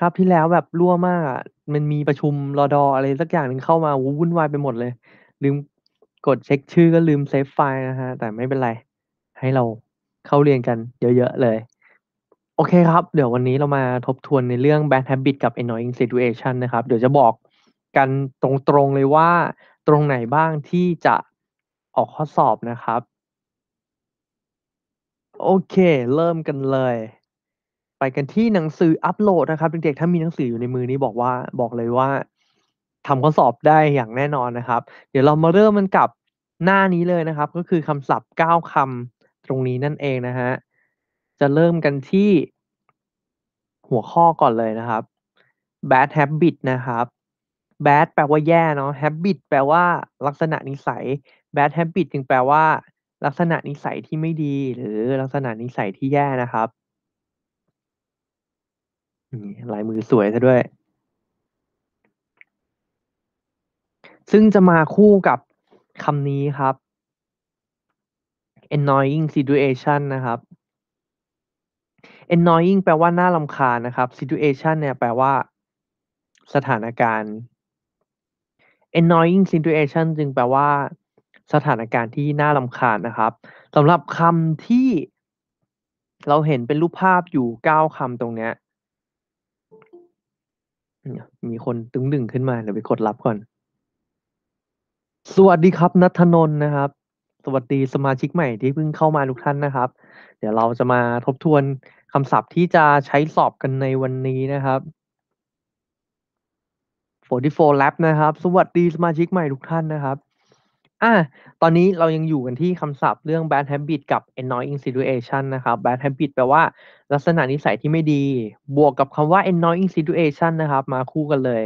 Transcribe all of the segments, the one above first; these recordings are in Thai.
ครับที่แล้วแบบรั่วมากอะมันมีประชุมรอดออะไรสักอย่างหนึ่งเข้ามาวุ่นวายไปหมดเลย ลืมกดเช็คชื่อก็ลืมเซฟไฟล์นะฮะแต่ไม่เป็นไร ให้เราเข้าเรียนกันเยอะๆเลย โอเคครับ เดี๋ยววันนี้เรามาทบทวนในเรื่อง Bad Habit กับ Annoying Situation นะครับ เดี๋ยวจะบอกกันตรงๆเลยว่า ตรงไหนบ้างที่จะออกข้อสอบนะครับ โอเค เริ่มกันเลยไปกันที่หนังสืออัปโหลดนะครับเด็กๆ ถ้ามีหนังสืออยู่ในมือนี้บอกว่า บอกเลยว่าทำข้อสอบได้อย่างแน่นอนนะครับ เดี๋ยวเรามาเริ่มมันกับหน้านี้เลยนะครับ ก็คือคำศัพท์ 9คำตรงนี้นั่นเองนะฮะจะเริ่มกันที่ หัวข้อก่อนเลยนะครับ bad habit นะครับ bad แปลว่าแย่เนาะ habit แปลว่าลักษณะนิสัย bad habit จึงแปลว่า ลักษณะนิสัยที่ไม่ดี หรือลักษณะนิสัยที่แย่นะครับลายมือสวยซะด้วย ซึ่งจะมาคู่กับคำนี้ครับ annoying situation นะครับ annoying แปลว่า น่าลำคาญนะครับ situation เนี่ยแปลว่า สถานการณ์ annoying situation จึงแปลว่า สถานการณ์ที่น่าลำคาญนะครับ สำหรับคำที่ เราเห็นเป็นรูปภาพอยู่ 9ค้าตรงเนี้ยมีคนตึงดึงขึ้นมาเดี๋ยวไปกดรับก่อน สวัสดีครับนัทนนท์นะครับ สวัสดีสมาชิกใหม่ที่เพิ่งเข้ามาทุกท่านนะครับ เดี๋ยวเราจะมาทบทวนคำศัพท์ที่จะใช้สอบกันในวันนี้นะครับ44 lab นะครับสวัสดีสมาชิกใหม่ทุกท่านนะครับอ่าตอนนี้เรายังอยู่กันที่คำศัพท์เรื่อง bad habit กับ annoying situation นะครับ bad habit แปลว่า ลักษณะนิสัยที่ไม่ดี บวกกับคำว่า annoying situation นะครับ มาคู่กันเลย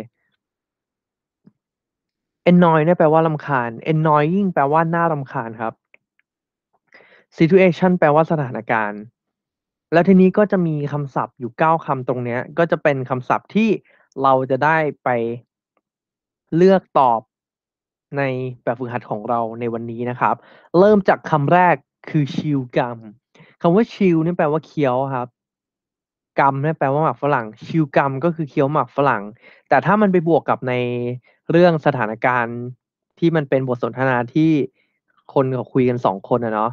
annoy เนี่ยแปลว่ารำคาญ annoying แปลว่าน่ารำคาญครับ situation แปลว่าสถานการณ์ แล้วทีนี้ก็จะมีคำศัพท์อยู่ 9คำตรงเนี้ยก็จะเป็นคำศัพท์ที่เราจะได้ไปเลือกตอบในแบบฝึกหัดของเราในวันนี้นะครับ เริ่มจากคำแรกคือชิลกรรมคำว่าชิลนี่แปลว่าเคี้ยวครับกรรมนี่แปลว่าหมากฝรั่ง ชิลกรรมก็คือเคี้ยวหมากฝรั่ง แต่ถ้ามันไปบวกกับในเรื่องสถานการณ์ ที่มันเป็นบทสนทนาที่คนเขาคุยกันสองคนนะเนาะ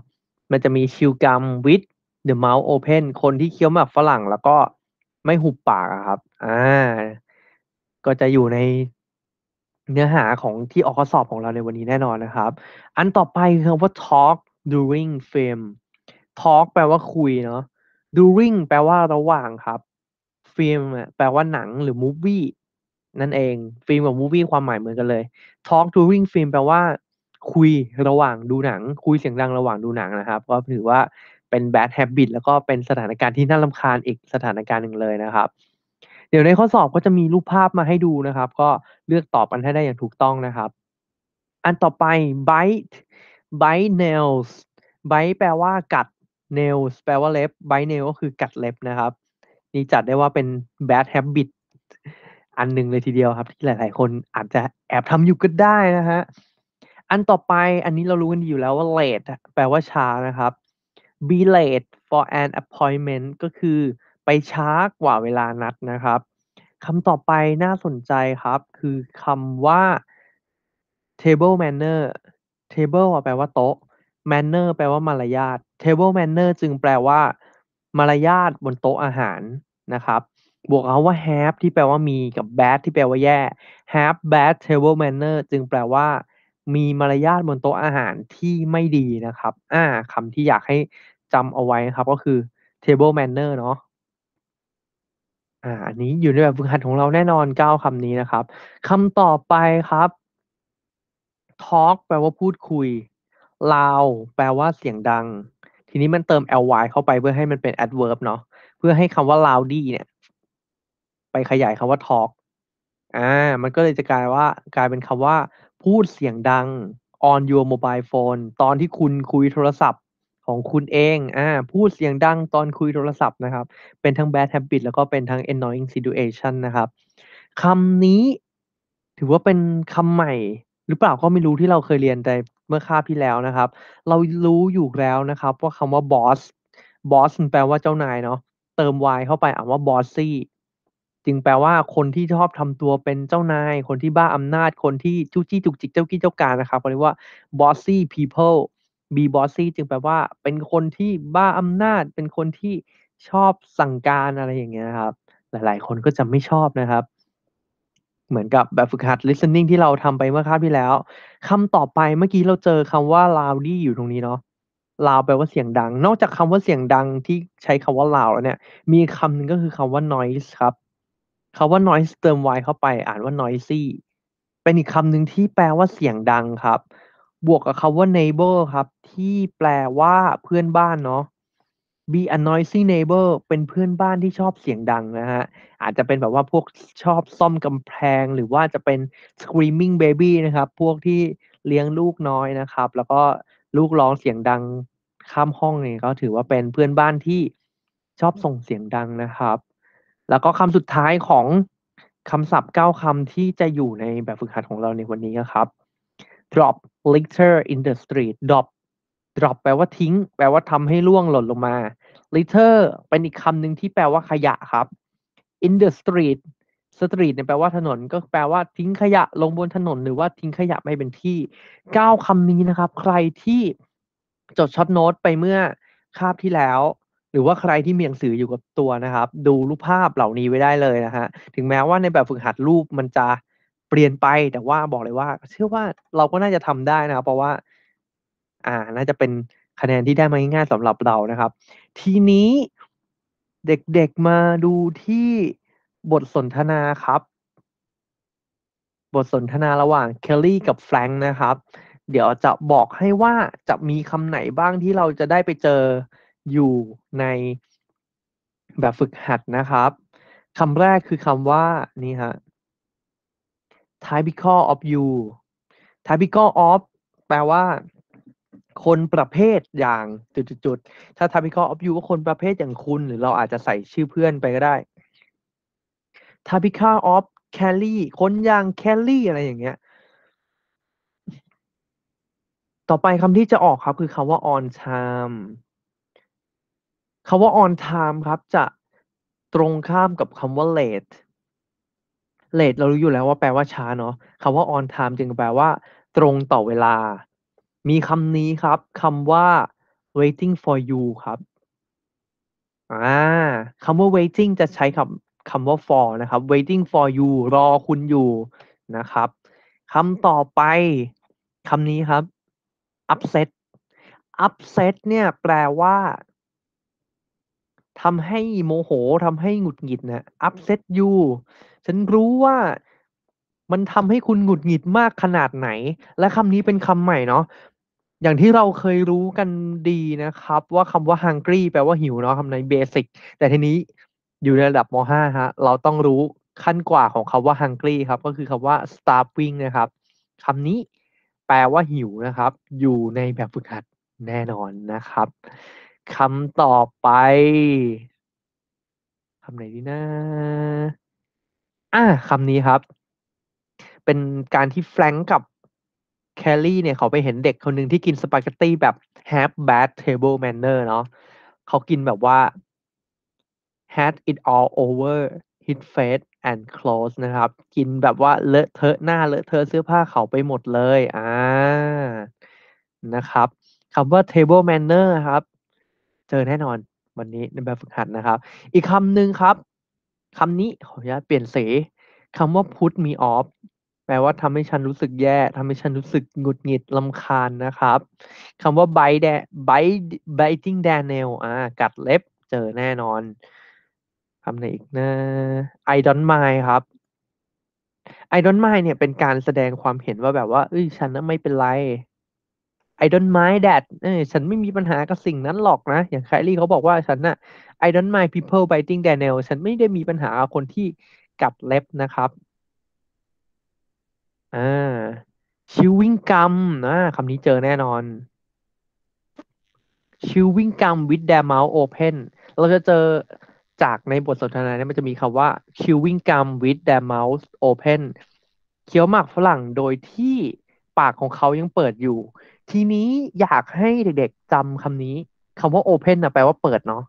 มันจะมีชิลกรรม with อะเมาส์โอเพนคนที่เคี้ยวหมากฝรั่ง แล้วก็ไม่หุบปากครับ อ่า ก็จะอยู่ในเนื้อหาของที่ออกข้อสอบของเราในวันนี้แน่นอนนะครับ อันต่อไปคือว่า talk during film talk แปลว่าคุยเนาะ during แปลว่าระหว่างครับ film แปลว่าหนังหรือ movie นั่นเอง film กับ movie ความหมายเหมือนกันเลย talk during film แปลว่าคุยระหว่างดูหนัง คุยเสียงดังระหว่างดูหนังนะครับ ก็ถือว่าเป็น bad habit แล้วก็เป็นสถานการณ์ที่น่ารำคาญอีกสถานการณ์หนึ่งเลยนะครับเดี๋ยวในข้อสอบก็จะมีรูปภาพมาให้ดูนะครับ ก็เลือกตอบกันให้ได้อย่างถูกต้องนะครับ อันต่อไป bite bite nails bite แปลว่ากัด nails แปลว่าเล็บ bite nail ก็คือกัดเล็บนะครับนี่จัดได้ว่าเป็น bad habit อันหนึ่งเลยทีเดียวครับ ที่หลายๆ คนอาจจะแอบทำอยู่ก็ได้นะฮะอันต่อไปอันนี้เรารู้กันอยู่แล้วว่า late แปลว่าช้านะครับ be late for an appointment ก็คือไปช้ากว่าเวลานัดนะครับคำต่อไปน่าสนใจครับ คือคำว่า table manner table แปลว่าโต๊ะ manner แปลว่ามารยาท table manner จึงแปลว่า มารยาทบนโต๊ะอาหารนะครับ บวกเอาว่า have ที่แปลว่ามีกับ bad ที่แปลว่าแย่ have bad table manner จึงแปลว่า มีมารยาทบนโต๊ะอาหารที่ไม่ดีนะครับ อ่าคำที่อยากให้จำเอาไว้นะครับ ก็คือ table manner เนาะอ่าอันนี้อยู่ในแบบฝึกหัดของเราแน่นอน 9 คำนี้นะครับ คำต่อไปครับ talk แปลว่าพูดคุย loud แปลว่าเสียงดัง ทีนี้มันเติม ly เข้าไปเพื่อให้มันเป็น adverb เนาะ เพื่อให้คำว่า loudy เนี่ย ไปขยายคำว่า talk อ่า มันก็เลยจะกลายว่า กลายเป็นคำว่าพูดเสียงดัง on your mobile phone ตอนที่คุณคุยโทรศัพท์ของคุณเองอ่าพูดเสียงดังตอนคุยโทรศัพท์นะครับ เป็นทั้ง bad habit แล้วก็เป็นทั้ง annoying situation นะครับ คำนี้ถือว่าเป็นคำใหม่ หรือเปล่าก็ไม่รู้ที่เราเคยเรียนแต่เมื่อคาบที่แล้วนะครับ เรารู้อยู่แล้วนะครับว่าคำว่า boss boss แปลว่าเจ้านายเนาะ เติม y เข้าไปอ่านว่า bossy จึงแปลว่าคนที่ชอบทำตัวเป็นเจ้านาย คนที่บ้าอำนาจ คนที่จุ้จี้จุกจิกเจ้ากี้เจ้าการนะครับเขาเรียกว่า bossy people บีบอสซี่จึงแปลว่าเป็นคนที่บ้าอำนาจ เป็นคนที่ชอบสั่งการอะไรอย่างเงี้ยครับ หลายๆ คนก็จะไม่ชอบนะครับ เหมือนกับแบบฝึกหัด listening ที่เราทำไปเมื่อคราบที่แล้วคำต่อไปเมื่อกี้เราเจอคำว่า loudy อยู่ตรงนี้เนาะ loud แปลว่าเสียงดัง นอกจากคำว่าเสียงดังที่ใช้คำว่า loud แล้วเนี่ย มีคำหนึ่งก็คือคำว่า noise ครับคำว่า noise เติม y เข้าไป อ่านว่า noisy เป็นอีกคำหนึ่งที่แปลว่าเสียงดังครับบวกกับคำว่า neighbor ครับ ที่แปลว่าเพื่อนบ้านเนาะ be a noisy neighbor เป็นเพื่อนบ้านที่ชอบเสียงดังนะฮะอาจจะเป็นแบบว่าพวกชอบซ่อมกำแพง หรือว่าจะเป็น screaming baby นะครับ พวกที่เลี้ยงลูกน้อยนะครับ แล้วก็ลูกร้องเสียงดัง ข้ามห้องเนี่ยก็ถือว่าเป็นเพื่อนบ้านที่ชอบส่งเสียงดังนะครับ แล้วก็คำสุดท้ายของคำศัพท์เก้าคำที่จะอยู่ในแบบฝึกหัดของเราในวันนี้ครับ drop litter in the street drop drop แปลว่าทิ้ง แปลว่าทำให้ล่วงหล่นลงมา litter เป็นอีกคำหนึ่งที่แปลว่าขยะครับ in the street street เนี่ยแปลว่าถนน ก็แปลว่าทิ้งขยะลงบนถนนหรือว่าทิ้งขยะไม่เป็นที่ เก้าคำนี้นะครับ ใครที่จดช็อตโน้ตไปเมื่อคาบที่แล้ว หรือว่าใครที่มีหนังสืออยู่กับตัวนะครับ ดูรูปภาพเหล่านี้ไว้ได้เลยนะฮะถึงแม้ว่าในแบบฝึกหัดรูปมันจะเปลี่ยนไป แต่ว่าบอกเลยว่า เชื่อว่าเราก็น่าจะทำได้นะครับเพราะว่า อ่า น่าจะเป็นคะแนนที่ได้มาง่ายๆสำหรับเรานะครับ ทีนี้เด็กๆมาดูที่บทสนทนาครับ บทสนทนาระหว่างเคลลี่กับแฟรงค์นะครับ เดี๋ยวจะบอกให้ว่าจะมีคำไหนบ้างที่เราจะได้ไปเจออยู่ในแบบฝึกหัดนะครับคำแรกคือคำว่านี่ฮะ typical of you typical of แปลว่า คนประเภทอย่างจุดๆถ้า typical of you ก็คนประเภทอย่างคุณ หรือเราอาจจะใส่ชื่อเพื่อนไปก็ได้ typical of Kelly คนอย่าง Kelly อะไรอย่างเงี้ย ต่อไปคำที่จะออกครับคือคำว่า on time คำว่า on time ครับจะตรงข้ามกับคำว่า late เลทเรารู้อยู่แล้วว่าแปลว่า ช้า เนาะคำว่า on time จึงแปลว่า ตรงต่อเวลา มีคำนี้ครับคำว่า waiting for you ครับอ่าคำว่า waiting จะใช้คำคำว่า for นะครับ waiting for you รอคุณอยู่นะครับคำต่อไปคำนี้ครับ upset upset เนี่ย แปลว่าทำให้โมโห ทำให้หงุดหงิดนะอัพเซตยูฉันรู้ว่า มันทำให้คุณหงุดหงิดมากขนาดไหน และคำนี้เป็นคำใหม่เนาะอย่างที่เราเคยรู้กันดีนะครับ ว่าคำว่า hungry แปลว่าหิวเนาะคำในเบสิก แต่ทีนี้อยู่ในระดับม .5 ฮะ เราต้องรู้ขั้นกว่าของคำว่า hungry ครับ ก็คือคำว่า starving นะครับ คำนี้แปลว่าหิวนะครับ อยู่ในแบบฝึกหัดแน่นอนนะครับคำต่อไปคำไหนดีนะ อ่าคำนี้ครับ เป็นการที่แฟรงก์กับแคลลี่เนี่ย เขาไปเห็นเด็กคนหนึ่งที่กินสปาเกตตี้แบบ half bad table manner เนาะ เขากินแบบว่า had it all over his face and clothes นะครับ กินแบบว่าเลอะเทอะหน้า เลอะเทอะเสื้อผ้าเขาไปหมดเลย อ่า นะครับคำว่า table manner ครับเจอแน่นอนวันนี้ในแบบฝึกหัดนะครับ อีกคำหนึ่งครับคำนี้ ขออนุญาตเปลี่ยนสีคำว่า put me off แปลว่าทำให้ฉันรู้สึกแย่ทำให้ฉันรู้สึกหงุดหงิดลำคาญนะครับคำว่า bite bite biting d a n i e l อ่ากัดเล็บเจอแน่นอนคำไหนอีกนะ I don't mind ครับ I don't mind เนี่ยเป็นการแสดงความเห็นว่าแบบว่าเอ้ยฉันไม่เป็นไร I don't mind that เออฉันไม่มีปัญหากับสิ่งนั้นหรอกนะ อย่างไคลี่เขาบอกว่า ฉันน่ะ I don't mind people biting นเน i l ฉันไม่ได้มีปัญหาคนที่กัดเล็บนะครับอ่าชิววิ่งกัมนะ คำนี้เจอแน่นอนชิววิ่งกัม with their mouth open เราจะเจอจากในบทสนทนาเนี่ยมันจะมีคำว่า chewing gum with their mouth open เคี้ยวหมากฝรั่งโดยที่ปากของเขายังเปิดอยู่ทีนี้อยากให้เด็กๆจำคำนี้คำว่า open นะแปลว่าเปิดเนาะ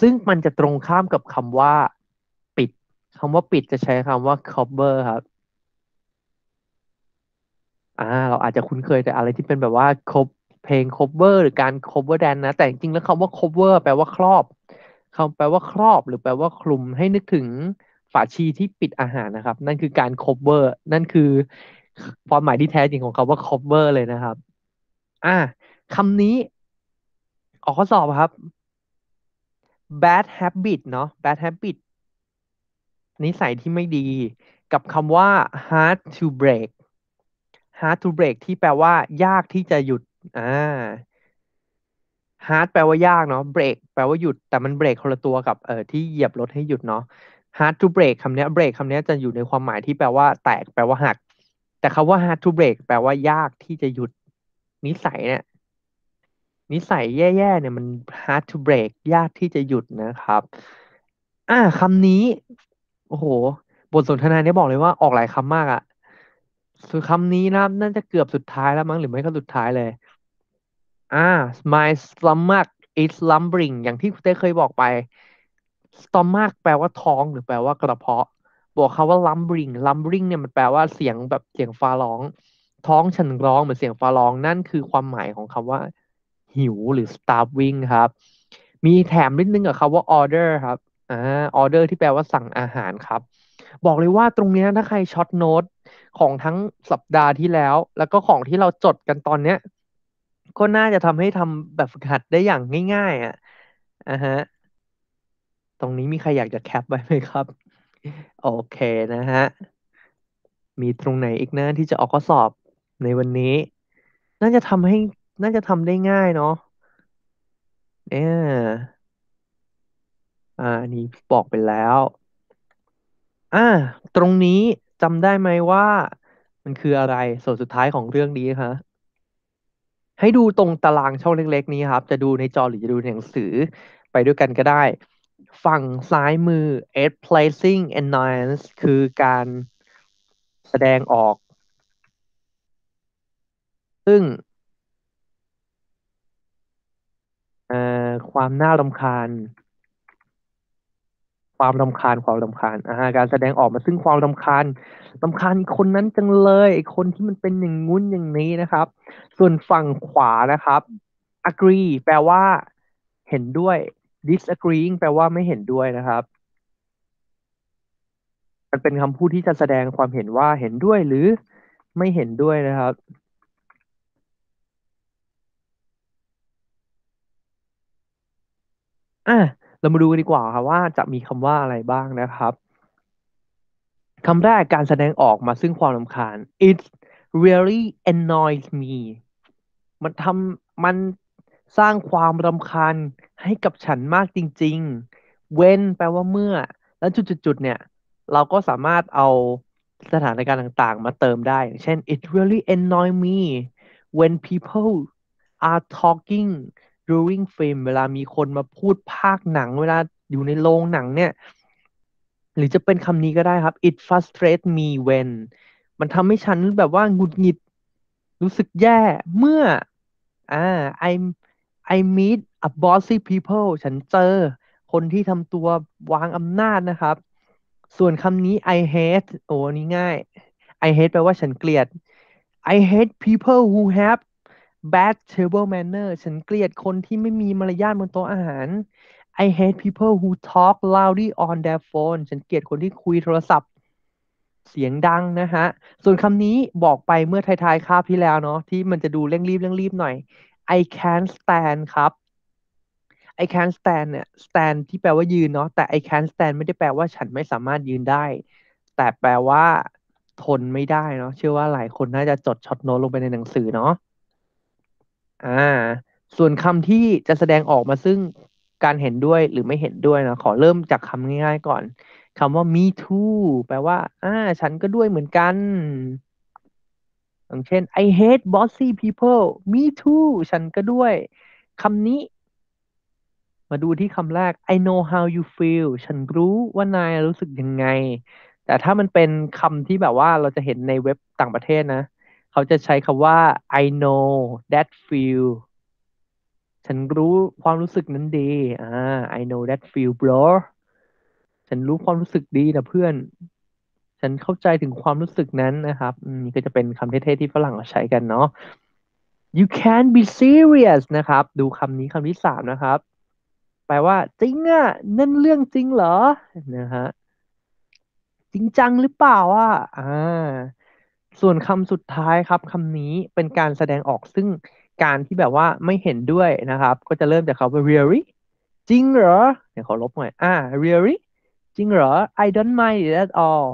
ซึ่งมันจะตรงข้ามกับคำว่า ปิดคำว่าปิดจะใช้คำว่า cover ครับ อ่าเราอาจจะคุ้นเคยแต่อะไรที่เป็นแบบว่าคบเพลง cover หรือการ cover dance นะแต่จริงๆแล้วคำว่า cover แปลว่าครอบคำแปลว่าครอบ หรือแปลว่าคลุมให้นึกถึงฝาชีที่ปิดอาหารนะครับ นั่นคือการ cover นั่นคือความหมายที่แท้จริงของคาว่า cover เลยนะครับอ่าคำนี้ออกข้อสอบครับ bad habit เนาะ bad habit นิสัยที่ไม่ดี กับคำว่า hard to break hard to break ที่แปลว่ายากที่จะหยุด อ่า hard แปลว่ายากเนาะ break แปลว่าหยุด แต่มัน break คนละตัวกับเอ่อที่เหยียบรถให้หยุดเนาะ hard to break คำนี้ break คำนี้จะอยู่ในความหมายที่แปลว่าแตก แปลว่าหัก แต่คำว่า hard to break แปลว่ายากที่จะหยุดนิสัยเนี่ยนิสัยแย่ๆเนี่ยมัน hard to break ยากที่จะหยุดนะครับ อ่าคำนี้ โอ้โหบทสนทนาเนี่ยบอกเลยว่าออกหลายคำมากอะ่ะสุดคำนี้นะน่าจะเกือบสุดท้ายแล้วมั้งหรือไม่ก็สุดท้ายเลยอ่า my stomach is lumbering อย่างที่คุณเต้เคยบอกไป stomach แปลว่าท้องหรือแปลว่ากระเพาะบอกคาว่า lumbering lumbering เนี่ยมันแปลว่าเสียงแบบเสียงฟ้าร้องท้องฉันร้อง เหมือนเสียงฟ้าร้องนั่นคือความหมายของคำว่า หิวหรือ starving ครับ มีแถมนิดนึงกับคำว่า order ครับอ่า order ที่แปลว่าสั่งอาหารครับ บอกเลยว่าตรงนี้ถ้าใครช็อตโน้ตของทั้งสัปดาห์ที่แล้ว แล้วก็ของที่เราจดกันตอนเนี้ย ก็น่าจะทำให้ทำแบบฝึกหัดได้อย่างง่ายๆ อ่ะอ่าฮะตรงนี้มีใครอยากจะแคปไว้ไหมครับโอเคนะฮะมีตรงไหนอีกนะที่จะออกข้อสอบในวันนี้น่าจะทำให้น่าจะทำได้ง่ายเนาะเนี่ยอ่านี่บอกไปแล้ว อ่า ตรงนี้จำได้ไหมว่า มันคืออะไรส่วนสุดท้ายของเรื่องนี้ฮะให้ดูตรงตารางช่องเล็กๆ นี้ครับ จะดูในจอหรือจะดูในหนังสือ ไปด้วยกันก็ได้ ฝั่งซ้ายมือ a d placing and nuance คือการแสดงออกซึ่งความน่ารำคาญ ความรำคาญ ความรำคาญาการแสดงออกมา ซึ่งความรำคาญรำคาญคนนั้นจังเลยอคนที่มันเป็นอย่างงุ้นอย่างนี้นะครับ ส่วนฝั่งขวานะครับ agree แปลว่าเห็นด้วย disagreeing แปลว่าไม่เห็นด้วยนะครับ มันเป็นคำพูดที่จะแสดงความเห็นว่าเห็นด้วย หรือ ไม่เห็นด้วยนะครับอ่ะ เรามาดูกันดีกว่าครับว่าจะมีคำว่าอะไรบ้างนะครับคำแรกการแสดงออกมาซึ่งความรำคาญ it really annoys me มันทำมันสร้างความรำคาญให้กับฉันมากจริง ๆ when แปลว่าเมื่อ แล้วจุดๆเนี่ย เราก็สามารถเอาสถานการณ์ต่างๆมาเติมได้ เช่น it really annoys me when people are talking d a w i n g f r a m e เวลามีคนมาพูดภาคหนัง เวลาอยู่ในโรงหนังเนี่ย หรือจะเป็น คำ นี้ก็ได้ครับ it frustrates me when มันทำให้ฉันแบบว่าหงุดหงิด รู้สึกแย่ เมื่ออ่า I I meet a bossy people ฉันเจอคนที่ทำตัววางอำนาจนะครับ ส่วนคำนี้ I hate โอ้นี่ ง่าย I hate แปลว่าฉันเกลียด I hate people who have bad table manner ฉันเกลียดคนที่ไม่มีมารยาทบนโต๊ะอาหาร I hate people who talk loudly on their phone ฉันเกลียดคนที่คุยโทรศัพท์ เสียงดังนะฮะ ส่วนคำนี้บอกไปเมื่อท้ายๆ คาบที่แล้วเนาะที่มันจะดูเร่งรีบเร่งรีบหน่อย I can't stand ครับ I can't stand เนี่ย stand ที่แปลว่ายืนเนาะแต่ I can't stand ไม่ได้แปลว่าฉันไม่สามารถยืนได้ แต่แปลว่าทนไม่ได้เนาะเชื่อว่าหลายคนน่าจะจดช็อตโน้ตลงไปในหนังสือเนาะอ่า ส่วนคำที่จะแสดงออกมาซึ่งการเห็นด้วยหรือไม่เห็นด้วยนะ ขอเริ่มจากคำง่ายๆก่อนคำว่า me too แปลว่า อ่า ฉันก็ด้วยเหมือนกัน อย่างเช่น I hate bossy people me too ฉันก็ด้วยคำนี้ มาดูที่คำแรก I know how you feel ฉันรู้ว่านายรู้สึกยังไง แต่ถ้ามันเป็นคำที่แบบว่าเราจะเห็นในเว็บต่างประเทศนะเขาจะใช้คำว่า I know that feel ฉันรู้ความรู้สึกนั้นดีอ่า I know that feel bro ฉันรู้ความรู้สึกดีนะเพื่อน ฉันเข้าใจถึงความรู้สึกนั้นนะครับนี่ก็จะเป็นคำเท่ๆที่ฝรั่งเขาใช้กันเนาะ you can t be serious นะครับ ดูคำนี้คำที่สามนะครับ แปลว่า จริงอะ่ะ นั่นเรื่องจริงเหรอ นะฮะจริงจังหรือเปล่าอ่ะอ่าส่วนคำสุดท้ายครับคำนี้เป็นการแสดงออกซึ่งการที่แบบว่าไม่เห็นด้วยนะครับ ก็จะเริ่มจากคำว่า really จริงเหรอ เดี๋ยวขอลบหน่อย อ่า really จริงเหรอ I don't mind it at all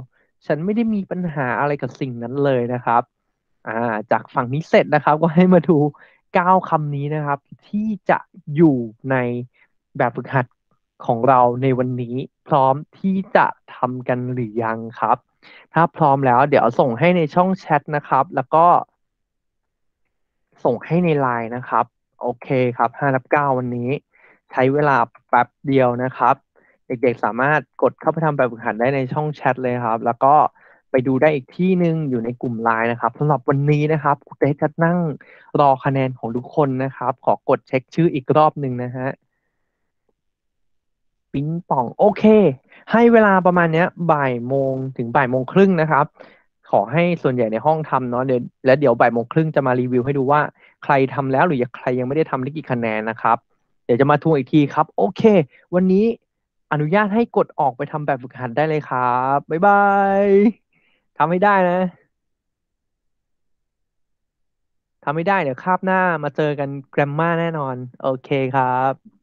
ฉันไม่ได้มีปัญหาอะไรกับสิ่งนั้นเลยนะครับอ่าจากฝั่งนี้เสร็จนะครับ ก็ให้มาดูเก้าคำนี้นะครับ ที่จะอยู่ในแบบฝึกหัดของเราในวันนี้พร้อมที่จะทำกันหรือยังครับถ้าพร้อมแล้วเดี๋ยวส่งให้ในช่องแชทนะครับแล้วก็ส่งให้ในไลน์นะครับโอเคครับห้ารับเก้าวันนี้ใช้เวลาแป๊บเดียวนะครับ เด็กๆสามารถกดเข้าไปทำแบบฝึกหัดได้ในช่องแชทเลยครับ แล้วก็ไปดูได้อีกที่หนึ่งอยู่ในกลุ่มไลน์นะครับสำหรับวันนี้นะครับคุเต้จะนั่งรอคะแนนของทุกคนนะครับขอกดเช็คชื่ออีกรอบหนึ่งนะฮะิงปอง โอเค ให้เวลาประมาณเนี้ยบ่ายโมงถึงบ่ายโมงครึ่งนะครับ ขอให้ส่วนใหญ่ในห้องทำเนาะเดี๋ยวและเดี๋ยวบ่ายโมงครึ่งจะมารีวิวให้ดูว่าใครทำแล้วหรือใครยังไม่ได้ทำได้กี่คะแนนนะครับ เดี๋ยวจะมาทวงอีกทีครับโอเค วันนี้อนุญาตให้กดออกไปทำแบบฝึกหัดได้เลยครับ บ๊ายบายทำให้ได้นะทำไม่ได้เดี๋ยวคาบหน้ามาเจอกันแกรมมาแน่นอน โอเคครับ